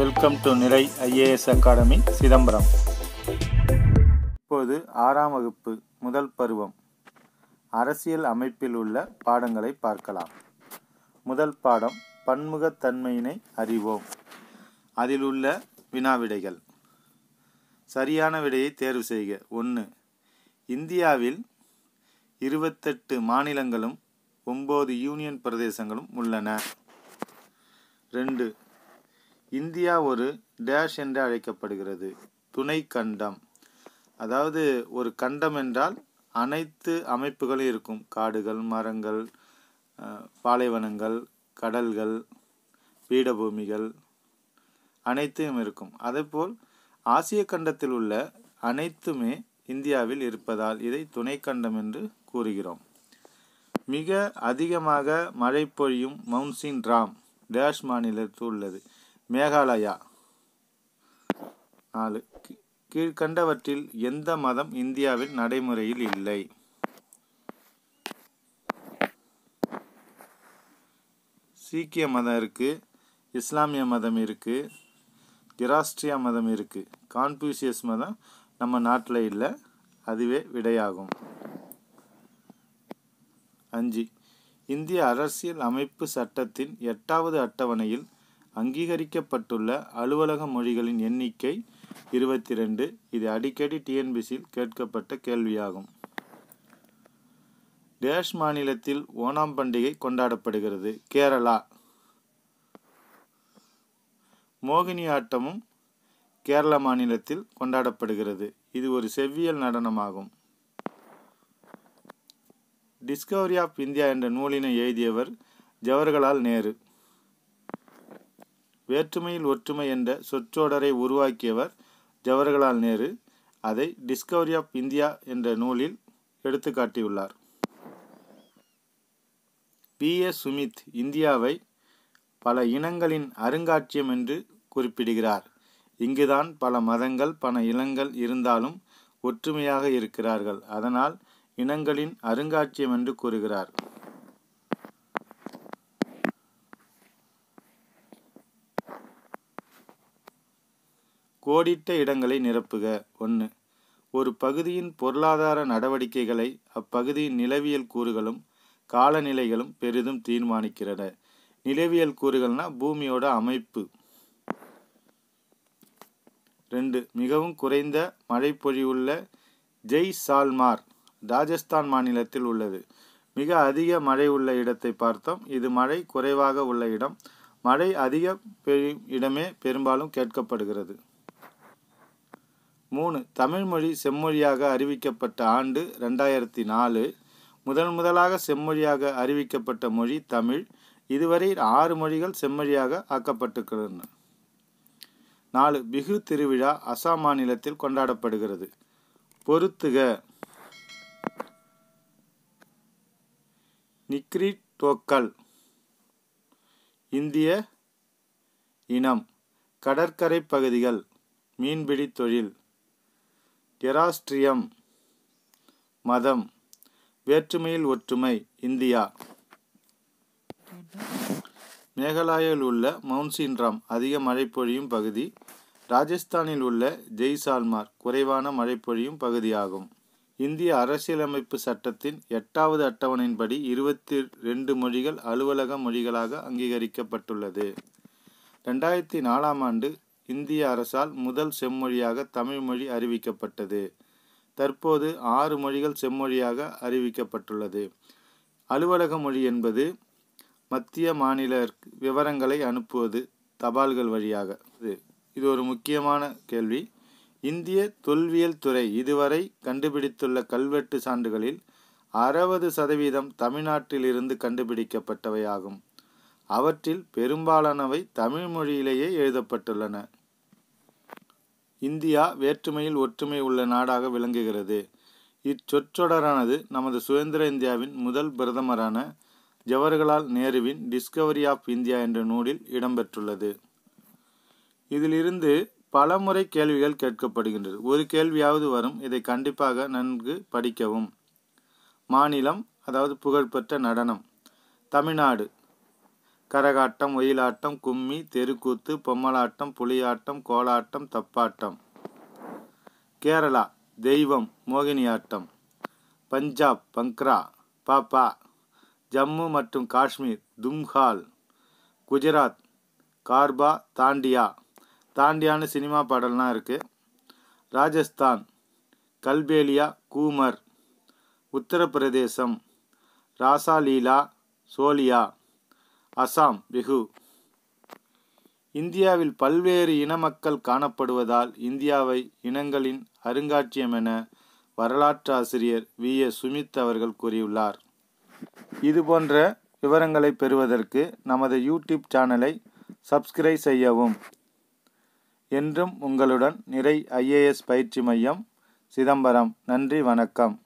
welcome to Nirai IAS academy Chidambaram இப்போது ஆறாம் வகுப்பு முதல் பருவம் அரசியல் அமைப்பில் உள்ள பாடங்களை பார்க்கலாம் முதல் பாடம் பன்முகத்தன்மையினை அறிவோம் அதில் உள்ள வினாவிடைகள் சரியான விடையை தேர்வு செய்க ஒன்று இந்தியாவில் இருபத்தெட்டு மாநிலங்களும் ஒம்பது யூனியன் பிரதேசங்களும் உள்ளன ரெண்டு இந்தியா ஒரு டேஷ் என்று அழைக்கப்படுகிறது துணை கண்டம் அதாவது ஒரு கண்டம் என்றால் அனைத்து அமைப்புகளும் இருக்கும் காடுகள் மரங்கள் பாலைவனங்கள் கடல்கள் பீடபூமிகள் அனைத்தும் இருக்கும் அதேபோல் ஆசிய கண்டத்தில் உள்ள அனைத்துமே இந்தியாவில் இருப்பதால் இதை துணைக்கண்டம் என்று கூறுகிறோம் மிக அதிகமாக மழை பொழியும் மவுன்சின் ராம் டேஷ் மாநிலத்தில் உள்ளது மேகாலயா நாலு கீழ்கண்டவற்றில் எந்த மதம் இந்தியாவில் நடைமுறையில் இல்லை சீக்கிய மதம் இருக்குது இஸ்லாமிய மதம் இருக்குது திராஸ்ட்ரியா மதம் இருக்குது கான்ஃபியூசியஸ் மதம் நம்ம நாட்டில் இல்லை அதுவே விடையாகும் அஞ்சு இந்திய அரசியல் அமைப்பு சட்டத்தின் எட்டாவது அட்டவணையில் அங்கீகரிக்கப்பட்டுள்ள அலுவலக மொழிகளின் எண்ணிக்கை இருபத்தி ரெண்டு இது அடிக்கடி டிஎன்பிசியில் கேட்கப்பட்ட கேள்வியாகும் டேஷ் மாநிலத்தில் ஓணாம் பண்டிகை கொண்டாடப்படுகிறது கேரளா மோகினி ஆட்டமும் கேரள மாநிலத்தில் கொண்டாடப்படுகிறது இது ஒரு செவ்வியல் நடனமாகும் டிஸ்கவரி ஆஃப் இந்தியா என்ற நூலினை எழுதியவர் ஜவஹர்லால் நேரு வேற்றுமையில் ஒற்றுமை என்ற சொற்றொடரை உருவாக்கியவர் ஜவஹர்லால் நேரு அதை டிஸ்கவரி ஆஃப் இந்தியா என்ற நூலில் எடுத்து காட்டியுள்ளார் பி எஸ் சுமித் இந்தியாவை பல இனங்களின் அருங்காட்சியம் என்று குறிப்பிடுகிறார் இங்குதான் பல மதங்கள் பல இனங்கள் இருந்தாலும் ஒற்றுமையாக இருக்கிறார்கள் அதனால் இனங்களின் அருங்காட்சியம் என்று கூறுகிறார் கோடிட்ட இடங்களை நிரப்புக ஒன்று ஒரு பகுதியின் பொருளாதார நடவடிக்கைகளை அப்பகுதியின் நிலவியல் கூறுகளும் காலநிலைகளும் பெரிதும் தீர்மானிக்கிறன நிலவியல் கூறுகள்னால் பூமியோட அமைப்பு ரெண்டு மிகவும் குறைந்த மழைப்பொழிவுள்ள ஜெய் சால்மார் ராஜஸ்தான் மாநிலத்தில் உள்ளது மிக அதிக மழை உள்ள இடத்தை பார்த்தோம் இது மழை குறைவாக உள்ள இடம் மழை அதிக இடமே பெரும்பாலும் கேட்கப்படுகிறது மூணு தமிழ்மொழி செம்மொழியாக அறிவிக்கப்பட்ட ஆண்டு ரெண்டாயிரத்தி நாலு முதன் முதலாக செம்மொழியாக அறிவிக்கப்பட்ட மொழி தமிழ் இதுவரை ஆறு மொழிகள் செம்மொழியாக ஆக்கப்பட்டுள்ளன நாலு பிகு திருவிழா அசாம் மாநிலத்தில் கொண்டாடப்படுகிறது பொருத்துக நிக்ரிட்டோக்கல் இந்திய இனம் கடற்கரை பகுதிகள் மீன்பிடி தொழில் டெராஸ்ட்ரியம் மதம் வேற்றுமையில் ஒற்றுமை இந்தியா மேகாலயாவில் உள்ள மவுன்சின்ராம் அதிக மழை பொழியும் பகுதி ராஜஸ்தானில் உள்ள ஜெய்சால்மார் குறைவான மழை பொழியும் பகுதியாகும் இந்திய அரசியலமைப்பு சட்டத்தின் எட்டாவது அட்டவணையின்படி இருபத்தி ரெண்டு மொழிகள் அலுவலக மொழிகளாக அங்கீகரிக்கப்பட்டுள்ளது ரெண்டாயிரத்தி நாலாம் ஆண்டு இந்திய அரசால் முதல் செம்மொழியாக தமிழ் மொழி அறிவிக்கப்பட்டது தற்போது ஆறு மொழிகள் செம்மொழியாக அறிவிக்கப்பட்டுள்ளது அலுவலக மொழி என்பது மத்திய மாநில விவரங்களை அனுப்புவது தபால்கள் வழியாக இது ஒரு முக்கியமான கேள்வி இந்திய தொல்வியல் துறை இதுவரை கண்டுபிடித்துள்ள கல்வெட்டு சான்றுகளில் அறுபது சதவீதம் தமிழ்நாட்டிலிருந்து கண்டுபிடிக்கப்பட்டவையாகும் அவற்றில் பெரும்பாலானவை தமிழ் மொழியிலேயே எழுதப்பட்டுள்ளன இந்தியா வேற்றுமையில் ஒற்றுமை உள்ள நாடாக விளங்குகிறது இச்சொற்றொடரானது நமது சுதந்திர இந்தியாவின் முதல் பிரதமரான ஜவஹர்லால் நேருவின் டிஸ்கவரி ஆஃப் இந்தியா என்ற நூலில் இடம்பெற்றுள்ளது இதிலிருந்து பல முறை கேள்விகள் கேட்கப்படுகின்றது ஒரு கேள்வியாவது வரும் இதை கண்டிப்பாக நன்கு படிக்கவும் மாநிலம் அதாவது புகழ்பெற்ற நடனம் தமிழ்நாடு கரகாட்டம் ஒயிலாட்டம் கும்மி தெருக்கூத்து பொம்மலாட்டம் புலியாட்டம் கோலாட்டம் தப்பாட்டம் கேரளா தெய்வம் மோகினியாட்டம் பஞ்சாப் பங்க்ரா பாப்பா ஜம்மு மற்றும் காஷ்மீர் தும்ஹால் குஜராத் கார்பா தாண்டியா தாண்டியான்னு சினிமா பாடல்லாம் இருக்குது ராஜஸ்தான் கல்பேலியா கூமர் உத்தரப்பிரதேசம் ராசாலீலா சோலியா அசாம் பிஹு இந்தியாவில் பல்வேறு இன மக்கள் காணப்படுவதால் இந்தியாவை இனங்களின் அருங்காட்சியம் என வரலாற்று ஆசிரியர் வி ஏ சுமித் அவர்கள் கூறியுள்ளார் இது போன்ற விவரங்களை பெறுவதற்கு நமது யூடியூப் சேனலை சப்ஸ்கிரைப் செய்யவும் என்றும் உங்களுடன் நிறை ஐஏஎஸ் பயிற்சி மையம் சிதம்பரம் நன்றி வணக்கம்